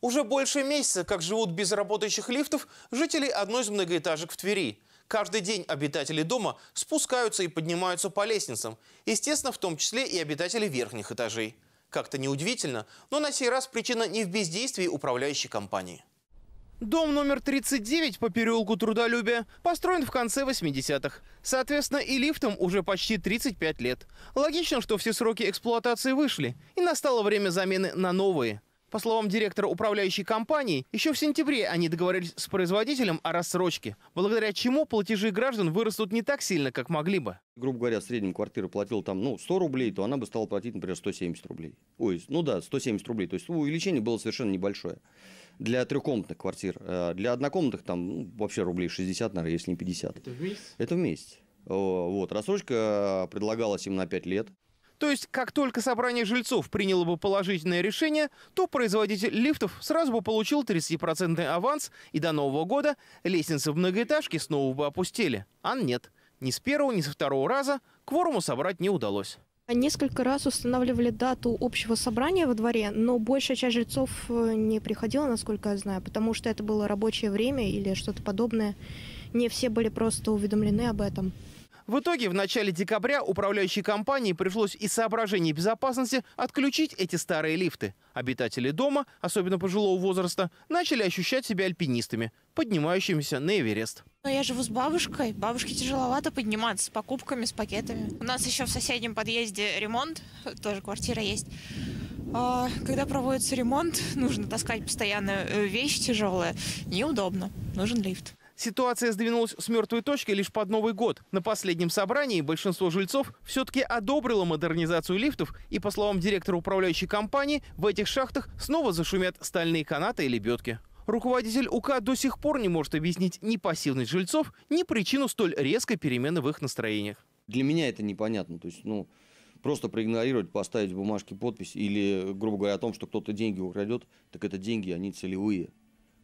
Уже больше месяца, как живут без работающих лифтов жители одной из многоэтажек в Твери. Каждый день обитатели дома спускаются и поднимаются по лестницам. Естественно, в том числе и обитатели верхних этажей. Как-то неудивительно, но на сей раз причина не в бездействии управляющей компании. Дом номер 39 по переулку Трудолюбия построен в конце 80-х. Соответственно, и лифтом уже почти 35 лет. Логично, что все сроки эксплуатации вышли, и настало время замены на новые – по словам директора управляющей компании, еще в сентябре они договорились с производителем о рассрочке, благодаря чему платежи граждан вырастут не так сильно, как могли бы. Грубо говоря, в среднем квартира платила там ну, 100 рублей, то она бы стала платить, например, 170 рублей. Ой, ну да, 170 рублей. То есть увеличение было совершенно небольшое для трехкомнатных квартир. Э, для однокомнатных там ну, вообще рублей 60, наверное, если не 50. Это в месяц? Это в месяц. Вот, рассрочка э, предлагалась им на 5 лет. То есть, как только собрание жильцов приняло бы положительное решение, то производитель лифтов сразу бы получил 30% аванс, и до Нового года лестницы в многоэтажке снова бы опустили. А нет, ни с первого, ни со второго раза кворуму собрать не удалось. А несколько раз устанавливали дату общего собрания во дворе, но большая часть жильцов э, не приходила, насколько я знаю, потому что это было рабочее время или что-то подобное. Не все были просто уведомлены об этом. В итоге в начале декабря управляющей компании пришлось из соображений безопасности отключить эти старые лифты. Обитатели дома, особенно пожилого возраста, начали ощущать себя альпинистами, поднимающимися на Эверест. Но я живу с бабушкой. Бабушке тяжеловато подниматься с покупками, с пакетами. У нас еще в соседнем подъезде ремонт, тоже квартира есть. А, когда проводится ремонт, нужно таскать постоянно э, вещи тяжелые. Неудобно. Нужен лифт. Ситуация сдвинулась с мертвой точки лишь под Новый год. На последнем собрании большинство жильцов все-таки одобрило модернизацию лифтов, и, по словам директора управляющей компании, в этих шахтах снова зашумят стальные канаты и лебедки. Руководитель УК до сих пор не может объяснить ни пассивность жильцов, ни причину столь резкой перемены в их настроениях. Для меня это непонятно. То есть, ну, просто проигнорировать, поставить бумажки подпись или, грубо говоря, о том, что кто-то деньги украдет, так это деньги, они целевые.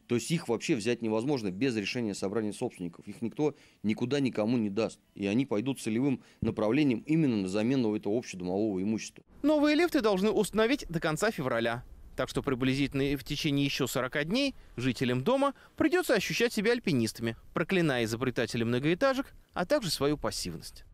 То есть их вообще взять невозможно без решения собрания собственников. Их никто никуда никому не даст. И они пойдут целевым направлением именно на замену этого общедомового имущества. Новые лифты должны установить до конца февраля. Так что приблизительно в течение еще 40 дней жителям дома придется ощущать себя альпинистами, проклиная изобретателей многоэтажек, а также свою пассивность.